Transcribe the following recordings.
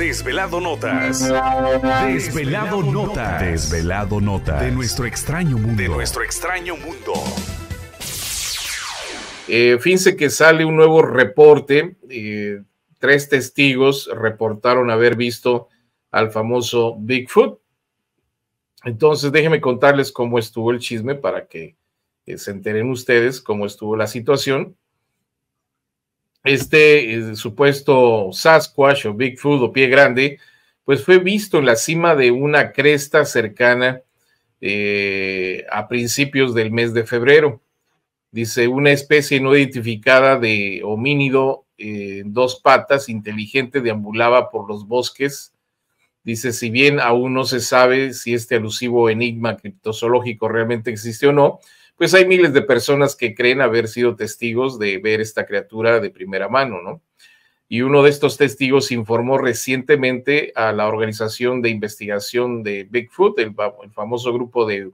Desvelado Notas. Desvelado, nota, Notas. Desvelado Notas. De nuestro extraño mundo. De nuestro extraño mundo. Eh, fíjense que sale un nuevo reporte. Eh, tres testigos reportaron haber visto al famoso Bigfoot. Entonces, déjenme contarles cómo estuvo el chisme para que eh, se enteren ustedes cómo estuvo la situación este eh, supuesto Sasquatch o Bigfoot o pie grande, pues fue visto en la cima de una cresta cercana eh, a principios del mes de febrero. Dice, una especie no identificada de homínido eh, en dos patas inteligente deambulaba por los bosques. Dice, si bien aún no se sabe si este alusivo enigma criptozoológico realmente existe o no, pues hay miles de personas que creen haber sido testigos de ver esta criatura de primera mano, ¿no? Y uno de estos testigos informó recientemente a la organización de investigación de Bigfoot, el, famoso grupo de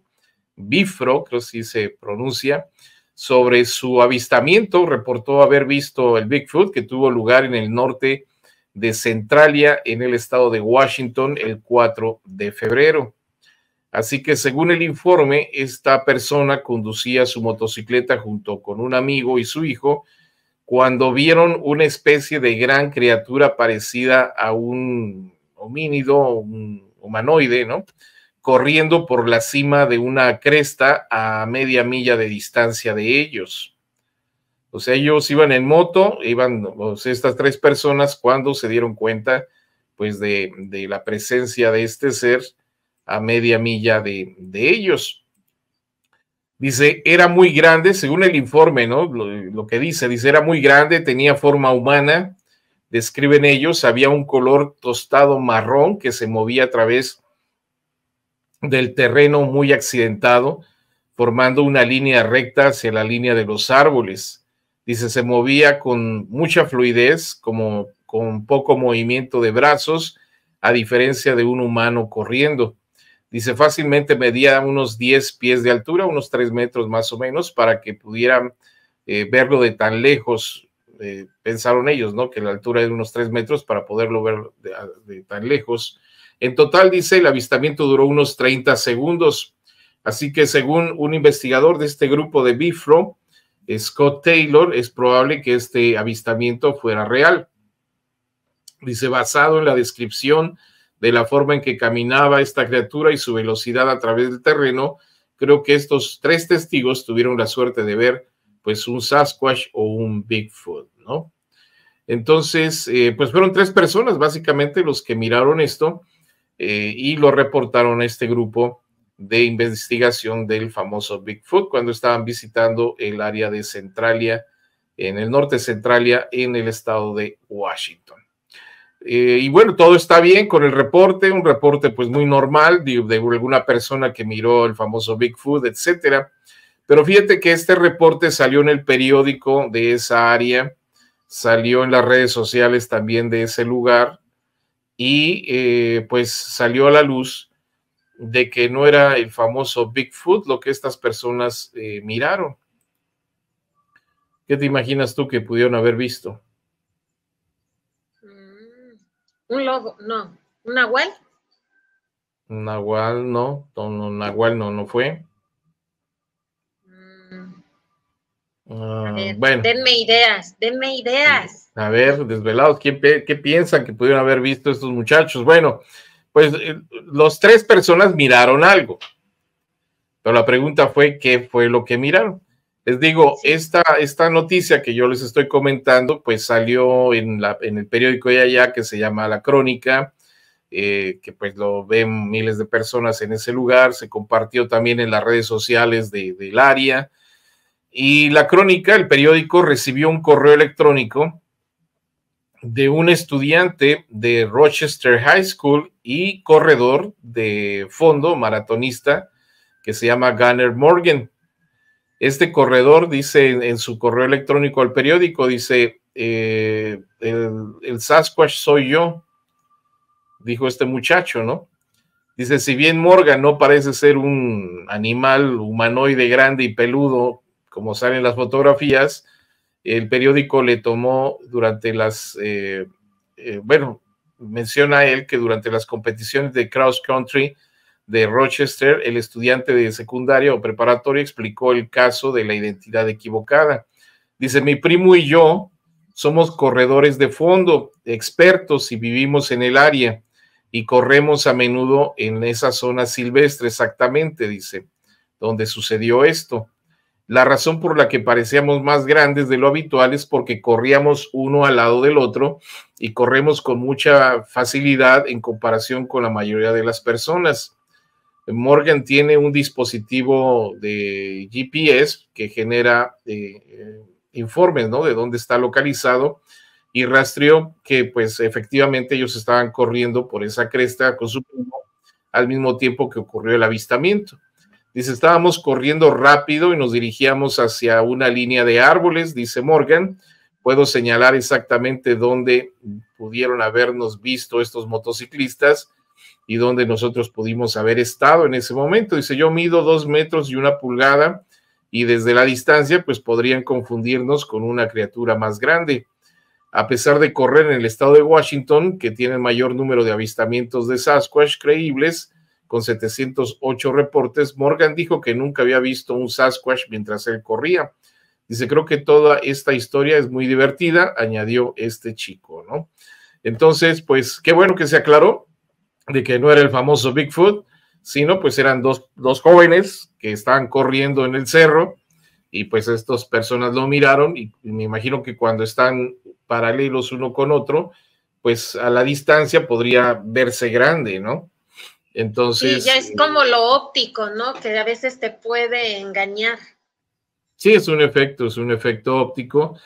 Bifro, creo que sí se pronuncia, sobre su avistamiento. Reportó haber visto el Bigfoot que tuvo lugar en el norte de Centralia, en el estado de Washington, el 4 de febrero. Así que según el informe, esta persona conducía su motocicleta junto con un amigo y su hijo cuando vieron una especie de gran criatura parecida a un homínido, un humanoide, ¿no? Corriendo por la cima de una cresta a media milla de distancia de ellos. O sea, ellos iban en moto, iban estas tres personas cuando se dieron cuenta pues de la presencia de este ser a media milla de, ellos. Dice, era muy grande, según el informe, ¿no? Lo, que dice, dice, era muy grande, tenía forma humana, describen ellos, había un color tostado marrón que se movía a través del terreno muy accidentado, formando una línea recta hacia la línea de los árboles. Dice, se movía con mucha fluidez, como con poco movimiento de brazos, a diferencia de un humano corriendo Dice, fácilmente medía unos 10 pies de altura, unos 3 metros más o menos, para que pudieran eh, verlo de tan lejos. Eh, pensaron ellos, ¿no? Que la altura era unos 3 metros para poderlo ver de, de tan lejos. En total, dice, el avistamiento duró unos 30 segundos. Así que según un investigador de este grupo de Bifro, Scott Taylor, es probable que este avistamiento fuera real. Dice, basado en la descripción de la forma en que caminaba esta criatura y su velocidad a través del terreno, creo que estos tres testigos tuvieron la suerte de ver pues un Sasquatch o un Bigfoot, ¿no? Entonces, eh, pues fueron tres personas básicamente los que miraron esto eh, y lo reportaron a este grupo de investigación del famoso Bigfoot cuando estaban visitando el área de Centralia, en el norte de Centralia, en el estado de Washington. Eh, y bueno, todo está bien con el reporte, un reporte pues muy normal de, alguna persona que miró el famoso Bigfoot, etcétera. Pero fíjate que este reporte salió en el periódico de esa área, salió en las redes sociales también de ese lugar y eh, pues salió a la luz de que no era el famoso Bigfoot lo que estas personas eh, miraron. ¿Qué te imaginas tú que pudieron haber visto? Un lobo, no. ¿Un nahual? Nahual no, no, Nahual no, no fue. Mm. Ah, denme ideas, denme ideas. A ver, desvelados, ¿qué, piensan que pudieron haber visto estos muchachos? Bueno, pues eh, los tres personas miraron algo, pero la pregunta fue, ¿qué fue lo que miraron? Les digo, esta, noticia que yo les estoy comentando, pues salió en, la, en el periódico de allá que se llama La Crónica, eh, que pues lo ven miles de personas en ese lugar, se compartió también en las redes sociales del área. Y La Crónica, el periódico, recibió un correo electrónico de un estudiante de Rochester High School y corredor de fondo maratonista que se llama Gunner Morgan. Este corredor dice en, su correo electrónico al periódico, dice, eh, el, Sasquatch soy yo, dijo este muchacho, ¿no? Dice, si bien Morgan no parece ser un animal humanoide grande y peludo, como salen las fotografías, el periódico le tomó durante las, eh, eh, bueno, menciona él que durante las competiciones de cross country de Rochester, el estudiante de secundaria o preparatoria explicó el caso de la identidad equivocada. Dice, mi primo y yo somos corredores de fondo, expertos y vivimos en el área y corremos a menudo en esa zona silvestre, exactamente, dice, donde sucedió esto. La razón por la que parecíamos más grandes de lo habitual es porque corríamos uno al lado del otro y corremos con mucha facilidad en comparación con la mayoría de las personas. Morgan tiene un dispositivo de GPS que genera eh, informes, De dónde está localizado y rastreó que, pues, efectivamente ellos estaban corriendo por esa cresta con su primo al mismo tiempo que ocurrió el avistamiento. Dice, estábamos corriendo rápido y nos dirigíamos hacia una línea de árboles, dice Morgan. Puedo señalar exactamente dónde pudieron habernos visto estos motociclistas y donde nosotros pudimos haber estado en ese momento. Dice, yo mido dos metros y una pulgada y desde la distancia pues podrían confundirnos con una criatura más grande. A pesar de correr en el estado de Washington, que tiene el mayor número de avistamientos de Sasquatch creíbles, con 708 reportes, Morgan dijo que nunca había visto un Sasquatch mientras él corría. Dice, creo que toda esta historia es muy divertida, añadió este chico, ¿no? Entonces, pues qué bueno que se aclaró, de que no era el famoso Bigfoot, sino pues eran dos, jóvenes que estaban corriendo en el cerro y pues estas personas lo miraron y me imagino que cuando están paralelos uno con otro, pues a la distancia podría verse grande, ¿no? Entonces... Sí, ya es eh, como lo óptico, ¿no? Que a veces te puede engañar. Sí, es un efecto, es un efecto óptico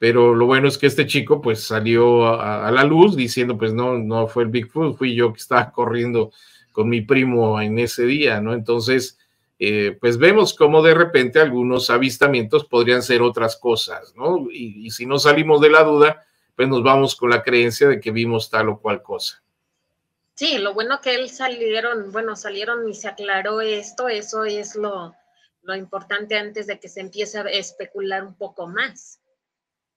pero lo bueno es que este chico pues salió a, la luz diciendo pues no, no fue el Bigfoot, fui yo que estaba corriendo con mi primo en ese día, ¿no? Entonces, eh, pues vemos cómo de repente algunos avistamientos podrían ser otras cosas, ¿no? Y, si no salimos de la duda, pues nos vamos con la creencia de que vimos tal o cual cosa. Sí, lo bueno que él salieron, bueno, salieron y se aclaró esto, eso es lo, lo importante antes de que se empiece a especular un poco más.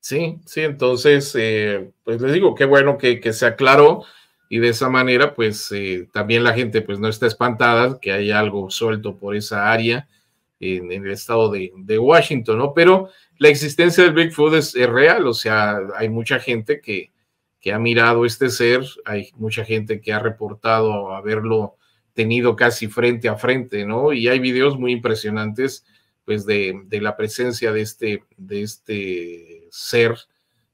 Sí, sí, entonces, eh, pues les digo, qué bueno que, que, se aclaró y de esa manera, pues eh, también la gente pues no está espantada que haya algo suelto por esa área en, el estado de, Washington, ¿no? Pero la existencia del Bigfoot es, es real, o sea, hay mucha gente que, que ha mirado este ser, hay mucha gente que ha reportado haberlo tenido casi frente a frente, ¿no? Y hay videos muy impresionantes pues de, la presencia de este, de este ser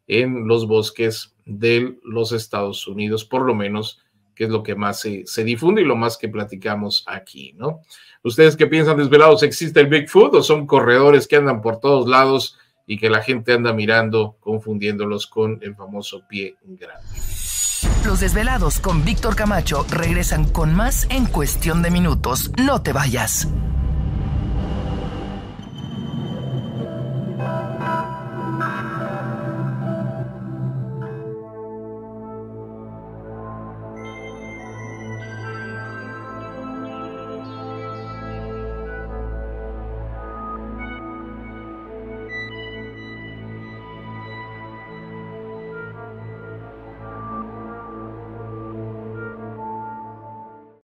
en los bosques de los Estados Unidos, por lo menos, que es lo que más se, difunde y lo más que platicamos aquí, ¿no? ¿Ustedes que piensan, desvelados? ¿Existe el Bigfoot o son corredores que andan por todos lados y que la gente anda mirando, confundiéndolos con el famoso pie grande? Los desvelados con Víctor Camacho regresan con más en cuestión de minutos. No te vayas.